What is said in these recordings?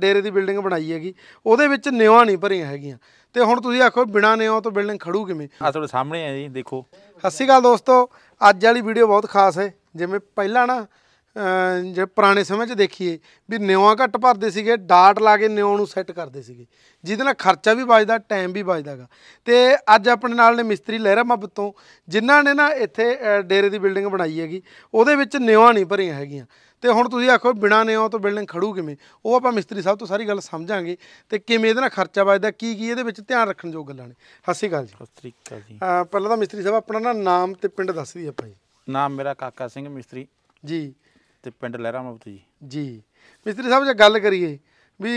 ਡੇਰੇ ਦੀ ਬਿਲਡਿੰਗ ਬਣਾਈ ਹੈਗੀ ਉਹਦੇ ਵਿੱਚ ਨਿਓਆ ਨਹੀਂ ਭਰੀਆਂ ਹੈਗੀਆਂ ਤੇ ਹੁਣ ਤੁਸੀਂ ਆਖੋ ਬਿਨਾ ਨਿਵਾ ਤੋਂ ਬਿਲਡਿੰਗ ਖੜੂ ਕਿਵੇਂ ਆ ਤੁਹਾਡੇ ਸਾਹਮਣੇ ਆ ਜੀ ਦੇਖੋ ਸਤਿ ਸ਼੍ਰੀ ਅਕਾਲ ਦੋਸਤੋ ਅੱਜ ਵਾਲੀ ਵੀਡੀਓ ਬਹੁਤ ਖਾਸ ਹੈ ਜਿਵੇਂ ਪਹਿਲਾਂ ਨਾ ਜੇ ਪੁਰਾਣੇ ਸਮੇਂ 'ਚ ਦੇਖੀਏ ਵੀ ਨਿਉਆਂ ਘੱਟ ਭਰਦੇ ਸੀਗੇ ਡਾਟ ਲਾ ਕੇ ਨਿਓ ਨੂੰ ਸੈੱਟ ਕਰਦੇ ਸੀਗੇ ਜਿਹਦੇ ਨਾਲ ਖਰਚਾ ਵੀ ਬਚਦਾ ਟਾਈਮ ਵੀ ਬਚਦਾਗਾ ਤੇ ਅੱਜ ਆਪਣੇ ਨਾਲ ਨੇ ਮਿਸਤਰੀ ਲਹਿਰਾ ਮੱਬ ਤੋਂ ਜਿਨ੍ਹਾਂ ਨੇ ਨਾ ਇੱਥੇ ਡੇਰੇ ਦੀ ਬਿਲਡਿੰਗ ਬਣਾਈ ਹੈਗੀ ਉਹਦੇ ਵਿੱਚ ਨਿਉਆਂ ਨਹੀਂ ਭਰੀਆਂ ਹੈਗੀਆਂ ਤੇ ਹੁਣ ਤੁਸੀਂ ਆਖੋ ਬਿਨਾ ਨਿਉਂ ਤੋਂ ਬਿਲਡਿੰਗ ਖੜੂ ਕਿਵੇਂ ਉਹ ਆਪਾਂ ਮਿਸਤਰੀ ਸਾਹਿਬ ਤੋਂ ਸਾਰੀ ਗੱਲ ਸਮਝਾਂਗੇ ਤੇ ਕਿਵੇਂ ਇਹਦੇ ਨਾਲ ਖਰਚਾ ਬਚਦਾ ਕੀ ਕੀ ਇਹਦੇ ਵਿੱਚ ਧਿਆਨ ਰੱਖਣ ਯੋਗ ਗੱਲਾਂ ਨੇ ਹੱਸੀ ਗੱਲ ਜੀ ਉਸ ਤਰੀਕਾ ਜੀ ਪਹਿਲਾਂ ਤਾਂ ਮਿਸਤਰੀ ਸਾਹਿਬ ਆਪਣਾ ਨਾ ਨਾਮ ਤੇ ਪਿੰਡ ਦੱਸ ਦਈਏ ਆਪਾਂ ਜੀ ਨਾਮ ਮੇਰਾ ਕਾਕਾ ਸਿੰਘ ਮਿਸਤਰੀ ਜੀ ਤੇ ਪਿੰਡ ਲਹਿਰਾ ਜੀ ਜੀ ਮਿਸਤਰੀ ਸਾਹਿਬ ਜੇ ਗੱਲ ਕਰੀਏ ਵੀ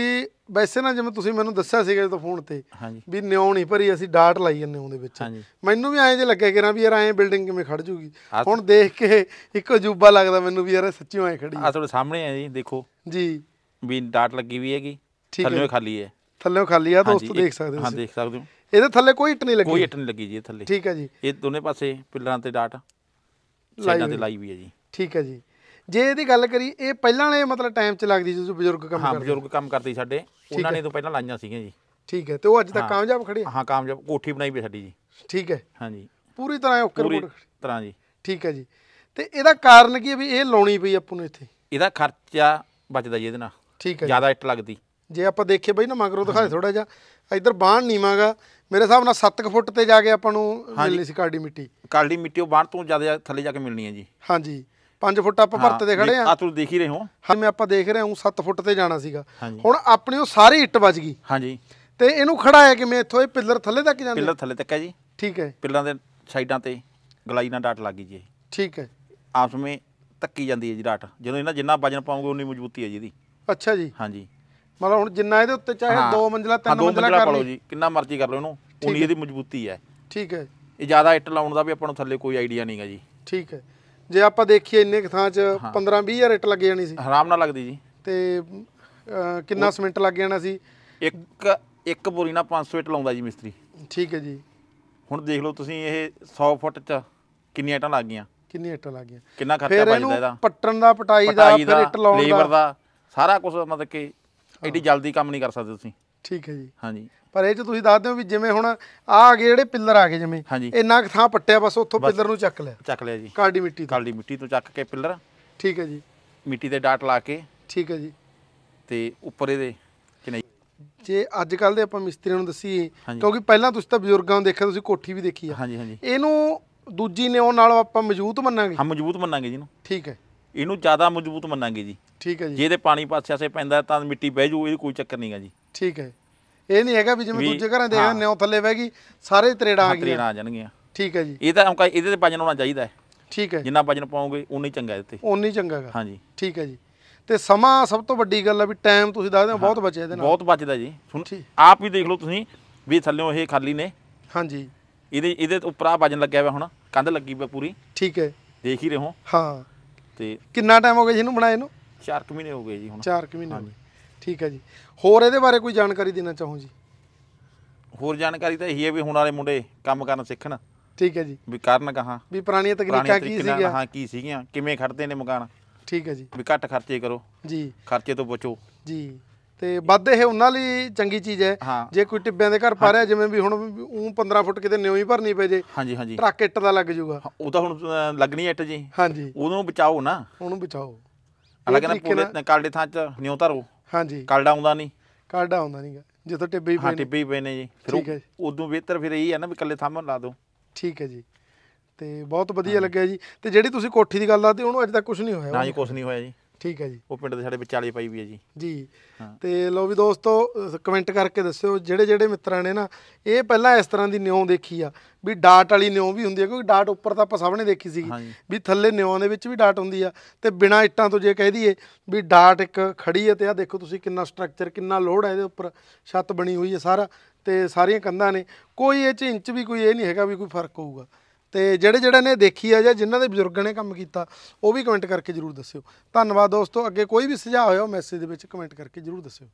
ਵੈਸੇ ਨਾ ਜਿਵੇਂ ਤੁਸੀਂ ਮੈਨੂੰ ਦੱਸਿਆ ਸੀਗਾ ਜਦੋਂ ਫੋਨ ਤੇ ਵੀ ਨਿਉ ਨਹੀਂ ਭਰੀ ਅਸੀਂ ਡਾਟ ਲਾਈ ਜੰਨੇ ਉਹਦੇ ਵਿੱਚ ਮੈਨੂੰ ਵੀ ਐਂ ਜੇ ਲੱਗਿਆ ਕਿ ਨਾ ਵੀ ਯਾਰ ਐਂ ਬਿਲਡਿੰਗ ਕਿਵੇਂ ਖੜ ਜੂਗੀ ਹੁਣ ਦੇਖ ਕੇ ਇੱਕ ਅਜੂਬਾ ਲੱਗਦਾ ਮੈਨੂੰ ਵੀ ਯਾਰ ਸੱਚੀ ਐਂ ਖੜੀ ਆ ਤੁਹਾਡੇ ਸਾਹਮਣੇ ਆ ਜੀ ਦੇਖੋ ਜੀ ਵੀ ਡਾਟ ਲੱਗੀ ਵੀ ਹੈਗੀ ਥੱਲੇ ਖਾਲੀ ਹੈ ਥੱਲੇ ਖਾਲੀ ਆ ਦੋਸਤੋ ਦੇਖ ਸਕਦੇ ਹੋ ਹਾਂ ਦੇਖ ਸਕਦੇ ਹੋ ਇਹਦੇ ਥੱਲੇ ਕੋਈ ਇੱਟ ਨਹੀਂ ਲੱਗੀ ਕੋਈ ਇੱਟ ਨਹੀਂ ਲੱਗੀ ਜੀ ਥੱਲੇ ਠੀਕ ਹੈ ਜੀ ਇਹ ਦੋਨੇ ਪਾਸੇ ਪਿੱਲਰਾਂ ਤੇ ਡਾਟ ਸਾਈਡਾਂ ਤੇ ਲਾਈ ਵੀ ਹੈ ਜੀ ਠੀਕ ਹੈ ਜੀ ਜੇ ਇਹਦੀ ਗੱਲ ਕਰੀ ਇਹ ਪਹਿਲਾਂ ਵਾਲੇ ਮਤਲਬ ਟਾਈਮ 'ਚ ਲੱਗਦੀ ਜਦੋਂ ਬਜ਼ੁਰਗ ਕੰਮ ਕਰਦੇ ਹਾਂ ਬਜ਼ੁਰਗ ਕੰਮ ਕਰਦੇ ਸਾਡੇ ਉਹਨਾਂ ਨੇ ਤੋਂ ਪਹਿਲਾਂ ਲਾਈਆਂ ਸੀਗੀਆਂ ਜੀ ਠੀਕ ਹੈ ਤੇ ਉਹ ਅੱਜ ਤੱਕ ਕਾਮਯਾਬ ਖੜੇ ਹਾਂ ਕਾਮਯਾਬ ਕੋਠੀ ਬਣਾਈ ਵੀ ਸਾਡੀ ਜੀ ਠੀਕ ਹੈ ਹਾਂਜੀ ਪੂਰੀ ਤਰ੍ਹਾਂ ਓਕਰ ਪੂਰੀ ਤਰ੍ਹਾਂ ਜੀ ਠੀਕ ਹੈ ਜੀ ਤੇ ਇਹਦਾ ਕਾਰਨ ਕੀ ਹੈ ਵੀ ਇਹ ਲਾਉਣੀ ਪਈ ਆਪਾਂ ਨੂੰ ਇੱਥੇ ਇਹਦਾ ਖਰਚਾ ਬਚਦਾ ਜੀ ਇਹਦੇ ਨਾਲ ਠੀਕ ਹੈ ਜਿਆਦਾ ਇੱਟ ਲੱਗਦੀ ਜੇ ਆਪਾਂ ਦੇਖੀਏ ਬਈ ਨਾ ਮਗਰੋਂ ਦਿਖਾਏ ਥੋੜਾ ਜਿਹਾ ਇੱਧਰ ਬਾਣ ਨੀਵਾਗਾ ਮੇਰੇ ਹਿਸਾਬ ਨਾਲ 7 ਫੁੱਟ ਤੇ ਜਾ ਕੇ ਆਪਾਂ ਨੂੰ ਮਿਲਣੀ ਸੀ ਕਾਲੀ ਮਿੱਟੀ ਕਾਲੀ ਮਿੱਟੀ ਉਹ ਬਾਣ ਤੋਂ ਜ਼ਿਆਦਾ ਥੱਲੇ ਜਾ ਕੇ ਮਿਲਣੀ ਹੈ ਜੀ ਹਾਂਜੀ 5 ਫੁੱਟ ਆਪਾਂ ਭਰਤ ਦੇ ਖੜੇ ਆ ਆ ਤੁਸੀਂ ਦੇਖ ਹੀ ਰਹੇ ਹੋ ਹਾਂ ਮੈਂ ਆਪਾਂ ਦੇਖ ਰਹੇ ਹਾਂ 7 ਫੁੱਟ ਤੇ ਜਾਣਾ ਸੀਗਾ ਹੁਣ ਆਪਣੀ ਉਹ ਸਾਰੀ ਇੱਟ ਵੱਜ ਗਈ ਹਾਂਜੀ ਤੇ ਇਹਨੂੰ ਖੜਾਇਆ ਕਿਵੇਂ ਇੱਥੋਂ ਇਹ ਪਿੱਲਰ ਥੱਲੇ ਤੱਕ ਜਾਂਦੇ ਪਿੱਲਰ ਥੱਲੇ ਤੱਕ ਹੈ ਜੀ ਠੀਕ ਹੈ ਪਿੱਲਰਾਂ ਦੇ ਸਾਈਡਾਂ ਤੇ ਗਲਾਈ ਨਾਲ ਡਾਟ ਲੱਗੀ ਜੀ ਠੀਕ ਹੈ ਆਪਸ ਵਿੱਚ ਤੱਕੀ ਜਾਂਦੀ ਹੈ ਜੀ ਡਾਟ ਜਦੋਂ ਇਹਨਾਂ ਜਿੰਨਾ ਵਜਨ ਪਾਉਂਗੇ ਉਨੀ ਮਜ਼ਬੂਤੀ ਹੈ ਜੀ ਇਹਦੀ ਅੱਛਾ ਜੀ ਹਾਂਜੀ ਮਤਲਬ ਹੁਣ ਜਿੰਨਾ ਇਹਦੇ ਉੱਤੇ ਚਾਹੇ ਦੋ ਮੰਜ਼ਲਾ ਤਿੰਨ ਮੰਜ਼ਲਾ ਕਰ ਲਓ ਜੀ ਕਿੰਨਾ ਮਰਜ਼ੀ ਕਰ ਲਓ ਇਹਨੂੰ ਉਨੀ ਇਹਦੀ ਮਜ਼ਬੂਤੀ ਹੈ ਠੀਕ ਹੈ ਇਹ ਜ਼ਿਆਦਾ ਇੱਟ ਲਾਉਣ ਦਾ ਵੀ ਆਪਾਂ ਨੂੰ ਥੱਲੇ ਕੋਈ ਆਈਡੀਆ ਨਹੀਂਗਾ ਜੀ ਠੀਕ ਹੈ ਜੇ ਆਪਾਂ ਦੇਖੀਏ ਇੰਨੇ ਥਾਂ 'ਚ 15 20000 ਹਜ਼ਾਰ ਲੱਗੇ ਲੱਗ ਜਾਣੀ ਸੀ ਆਰਾਮ ਨਾਲ ਲੱਗਦੀ ਜੀ ਤੇ ਕਿੰਨਾ ਸਿਮੈਂਟ ਲੱਗ ਜਾਣਾ ਸੀ ਇੱਕ ਇੱਕ ਬੋਰੀ ਨਾਲ 500 ਇਟ ਲਾਉਂਦਾ ਜੀ ਮਿਸਤਰੀ ਠੀਕ ਹੈ ਜੀ ਹੁਣ ਦੇਖ ਲਓ ਤੁਸੀਂ ਇਹ 100 ਫੁੱਟ 'ਚ ਕਿੰਨੀਆਂ ਇਟਾਂ ਲੱਗ ਗਈਆਂ ਕਿੰਨੀਆਂ ਇਟਾਂ ਲੱਗ ਗਈਆਂ ਕਿੰਨਾ ਖਰਚਾ ਬਚਦਾ ਇਹਦਾ ਪੱਟਣ ਦਾ ਪਟਾਈ ਦਾ ਫਿਰ ਇਟ ਲਾਉਣ ਦਾ ਲੇਬਰ ਦਾ ਸਾਰਾ ਕੁਝ ਮਤਲਬ ਕਿ ਐਡੀ ਜਲਦੀ ਕੰਮ ਨਹੀਂ ਕਰ ਸਕਦੇ ਤੁਸੀਂ ਠੀਕ ਹੈ ਜੀ ਹਾਂਜੀ ਪਰ ਇਹ ਚ ਤੁਸੀਂ ਦੱਸਦੇ ਹੋ ਵੀ ਜਿਵੇਂ ਹੁਣ ਆ ਆ ਗਏ ਜਿਹੜੇ ਪਿੱਲਰ ਆ ਗਏ ਜਿਵੇਂ ਇੰਨਾ ਥਾਂ ਪੱਟਿਆ ਬਸ ਉੱਥੋਂ ਪਿੱਲਰ ਨੂੰ ਚੱਕ ਲਿਆ ਚੱਕ ਲਿਆ ਜੀ ਕਾਲੀ ਮਿੱਟੀ ਤੋਂ ਕਾਲੀ ਮਿੱਟੀ ਤੋਂ ਚੱਕ ਕੇ ਪਿੱਲਰ ਠੀਕ ਹੈ ਜੀ ਮਿੱਟੀ ਦੇ ਡਾਟ ਲਾ ਕੇ ਠੀਕ ਹੈ ਜੀ ਤੇ ਉੱਪਰ ਇਹਦੇ ਜੇ ਅੱਜ ਕੱਲ ਦੇ ਆਪਾਂ ਮਿਸਤਰੀਆਂ ਨੂੰ ਦੱਸੀਏ ਕਿਉਂਕਿ ਪਹਿਲਾਂ ਤੁਸੀਂ ਤਾਂ ਬਜ਼ੁਰਗਾਂ ਨੂੰ ਦੇਖਿਆ ਤੁਸੀਂ ਕੋਠੀ ਵੀ ਦੇਖੀ ਆ ਹਾਂਜੀ ਹਾਂਜੀ ਇਹਨੂੰ ਦੂਜੀ ਨੇ ਉਹ ਨਾਲ ਆਪਾਂ ਮਜ਼ਬੂਤ ਮੰਨਾਂਗੇ ਹਾਂ ਮਜ਼ਬੂਤ ਮੰਨਾਂਗੇ ਜੀ ਇਹਨੂੰ ਠੀਕ ਹੈ ਇਹਨੂੰ ਜ਼ਿਆਦਾ ਮਜ਼ਬੂਤ ਮੰਨਾਂਗੇ ਜੀ ਠੀਕ ਹੈ ਜੀ ਜੇ ਇਹਦੇ ਪਾਣੀ ਪਾਸੇ ਆਸੇ ਪੈਂਦਾ ਤਾਂ ਮਿੱਟੀ ਬਹਿ ਜੂ ਇਹ ਕੋਈ ਚੱਕਰ ਨਹੀਂਗਾ ਜੀ ਠੀਕ ਹੈ ਇਹ ਨਹੀਂ ਹੈਗਾ ਵੀ ਜਿਵੇਂ ਦੂਜੇ ਘਰਾਂ ਦੇ ਨਿਓ ਨਿਉ ਥੱਲੇ ਬਹਿ ਗਈ ਸਾਰੇ ਤਰੇੜਾਂ ਆ ਗਈਆਂ ਤਰੇੜਾਂ ਆ ਜਾਣਗੀਆਂ ਠੀਕ ਹੈ ਜੀ ਇਹ ਤਾਂ ਇਹਦੇ ਤੇ ਵਜਨ ਹੋਣਾ ਚਾਹੀਦਾ ਹੈ ਠੀਕ ਹੈ ਜਿੰਨਾ ਵਜਨ ਪਾਉਂਗੇ ਉਨਾ ਹੀ ਚੰਗਾ ਇਹਦੇ ਤੇ ਉਨਾ ਹੀ ਚੰਗਾਗਾ ਹਾਂਜੀ ਠੀਕ ਹੈ ਜੀ ਤੇ ਸਮਾਂ ਸਭ ਤੋਂ ਵੱਡੀ ਗੱਲ ਹੈ ਵੀ ਟਾਈਮ ਤੁਸੀਂ ਦੱਸਦੇ ਹੋ ਬਹੁਤ ਬਚਿਆ ਇਹਦੇ ਨਾਲ ਬਹੁਤ ਬਚਦਾ ਜੀ ਆਪ ਵੀ ਦੇਖ ਲਓ ਤੁਸੀਂ ਵੀ ਥੱਲੇੋਂ ਇਹ ਖਾਲੀ ਨੇ ਹਾਂਜੀ ਇਹਦੇ ਇਹਦੇ ਉੱਪਰ ਆ ਵਜਨ ਲੱਗਿਆ ਹੋਇਆ ਹੁਣ ਕੰਧ ਲੱਗੀ ਪਈ ਪੂਰੀ ਠੀਕ ਹੈ ਦੇਖ ਹੀ ਰਹੇ ਹੋ ਹਾਂ ਤੇ ਕਿੰਨਾ ਟਾਈਮ ਹੋ ਗਿਆ ਜੀ ਇਹਨੂੰ ਬਣਾਏ ਨੂੰ 4 ਮਹੀਨੇ ਹੋ ਗਏ ਜੀ ਹੁਣ 4 ਮਹੀਨੇ ਹੋ ਗਏ ਠੀਕ ਹੈ ਜੀ ਹੋਰ ਇਹਦੇ ਬਾਰੇ ਕੋਈ ਜਾਣਕਾਰੀ ਦੇਣਾ ਚਾਹੋ ਜੀ ਹੋਰ ਜਾਣਕਾਰੀ ਤਾਂ ਇਹੀ ਹੈ ਵੀ ਹੁਣ ਵਾਲੇ ਮੁੰਡੇ ਕੰਮ ਕਰਨ ਸਿੱਖਣ ਠੀਕ ਹੈ ਜੀ ਵੀ ਕਰਨ ਕਹਾ ਵੀ ਪੁਰਾਣੀਆਂ ਤਕਨੀਕਾਂ ਕੀ ਸੀਗੀਆਂ ਹਾਂ ਕੀ ਸੀਗੀਆਂ ਕਿਵੇਂ ਖੜਦੇ ਨੇ ਮਕਾਨ ਠੀਕ ਹੈ ਜੀ ਵੀ ਘੱਟ ਖਰਚੇ ਕਰੋ ਜੀ ਖਰਚੇ ਤੋਂ ਬਚੋ ਜੀ ਤੇ ਵੱਧ ਇਹ ਉਹਨਾਂ ਲਈ ਚੰਗੀ ਚੀਜ਼ ਹੈ ਜੇ ਕੋਈ ਟਿੱਬਿਆਂ ਦੇ ਘਰ ਪਾ ਰਿਹਾ ਜਿਵੇਂ ਵੀ ਹੁਣ ਉਹ 15 ਫੁੱਟ ਕਿਤੇ ਨਿਉਂ ਹੀ ਭਰਨੀ ਪੈ ਜੇ ਹਾਂਜੀ ਹਾਂਜੀ ਟਰੱਕ ਇੱਟ ਦਾ ਲੱਗ ਜੂਗਾ ਉਹ ਤਾਂ ਹੁਣ ਲੱਗਣੀ ਇੱਟ ਜੀ ਹਾਂਜੀ ਉਹਨੂੰ ਬਚਾਓ ਨਾ ਉਹਨੂੰ ਬਚਾਓ ਅਲੱਗ ਨਾ ਪੂਰੇ ਕਾਲੇ ਥਾਂ 'ਚ ਨਿਉਂ ਧਰੋ ਹਾਂਜੀ ਕਾਰਡ ਆਉਂਦਾ ਨਹੀਂ ਕਾਰਡ ਆਉਂਦਾ ਨਹੀਂਗਾ ਜਦੋਂ ਟਿੱਬੇ ਹੀ ਪਏ ਹਾਂ ਟਿੱਬੇ ਹੀ ਪਏ ਨੇ ਜੀ ਫਿਰ ਉਦੋਂ ਬਿਹਤਰ ਫਿਰ ਇਹ ਹੈ ਨਾ ਵੀ ਕੱਲੇ ਥੰਮ ਲਾ ਦੋ ਠੀਕ ਹੈ ਜੀ ਤੇ ਬਹੁਤ ਵਧੀਆ ਲੱਗਿਆ ਜੀ ਤੇ ਜਿਹੜੀ ਤੁਸੀਂ ਕੋਠੀ ਦੀ ਗੱਲ ਆਤੇ ਉਹਨੂੰ ਅਜੇ ਤੱਕ ਕੁਝ ਨਹੀਂ ਹੋਇਆ ਨਾ ਜੀ ਕੁਝ ਨਹੀਂ ਹੋਇਆ ਜੀ ਠੀਕ ਹੈ ਜੀ ਉਹ ਪਿੰਡ ਦੇ ਸਾਡੇ ਵਿਚਾਲੇ ਪਾਈ ਵੀ ਹੈ ਜੀ ਜੀ ਤੇ ਲੋ ਵੀ ਦੋਸਤੋ ਕਮੈਂਟ ਕਰਕੇ ਦੱਸਿਓ ਜਿਹੜੇ ਜਿਹੜੇ ਮਿੱਤਰਾਂ ਨੇ ਨਾ ਇਹ ਪਹਿਲਾਂ ਇਸ ਤਰ੍ਹਾਂ ਦੀ ਨਿਉਂ ਦੇਖੀ ਆ ਵੀ ਡਾਟ ਵਾਲੀ ਨਿਉਂ ਵੀ ਹੁੰਦੀ ਹੈ ਕਿਉਂਕਿ ਡਾਟ ਉੱਪਰ ਤਾਂ ਆਪਾਂ ਸਭ ਨੇ ਦੇਖੀ ਸੀ ਵੀ ਥੱਲੇ ਨਿਉਂ ਦੇ ਵਿੱਚ ਵੀ ਡਾਟ ਹੁੰਦੀ ਆ ਤੇ ਬਿਨਾ ਇੱਟਾਂ ਤੋਂ ਜੇ ਕਹਿ ਦਈਏ ਵੀ ਡਾਟ ਇੱਕ ਖੜੀ ਹੈ ਤੇ ਆ ਦੇਖੋ ਤੁਸੀਂ ਕਿੰਨਾ ਸਟਰਕਚਰ ਕਿੰਨਾ ਲੋਡ ਹੈ ਇਹਦੇ ਉੱਪਰ ਛੱਤ ਬਣੀ ਹੋਈ ਹੈ ਸਾਰਾ ਤੇ ਸਾਰੀਆਂ ਕੰਧਾਂ ਨੇ ਕੋਈ ਇਹ ਚ ਇੰਚ ਵੀ ਕੋਈ ਇਹ ਨਹੀਂ ਹੈਗਾ ਵੀ ਕੋਈ ਫਰਕ ਹੋਊਗਾ ਤੇ ਜਿਹੜੇ ਜਿਹੜੇ ਨੇ ਦੇਖੀ ਆ ਜਾਂ ਜਿਨ੍ਹਾਂ ਦੇ ਬਜ਼ੁਰਗ ਨੇ ਕੰਮ ਕੀਤਾ ਉਹ ਵੀ ਕਮੈਂਟ ਕਰਕੇ ਜਰੂਰ ਦੱਸਿਓ ਧੰਨਵਾਦ ਦੋਸਤੋ ਅੱਗੇ ਕੋਈ ਵੀ ਸੁਝਾਅ ਹੋਇਆ ਉਹ ਮੈਸੇਜ ਦੇ ਵਿੱਚ ਕਮੈਂਟ ਕਰਕੇ ਜਰੂਰ ਦੱਸਿਓ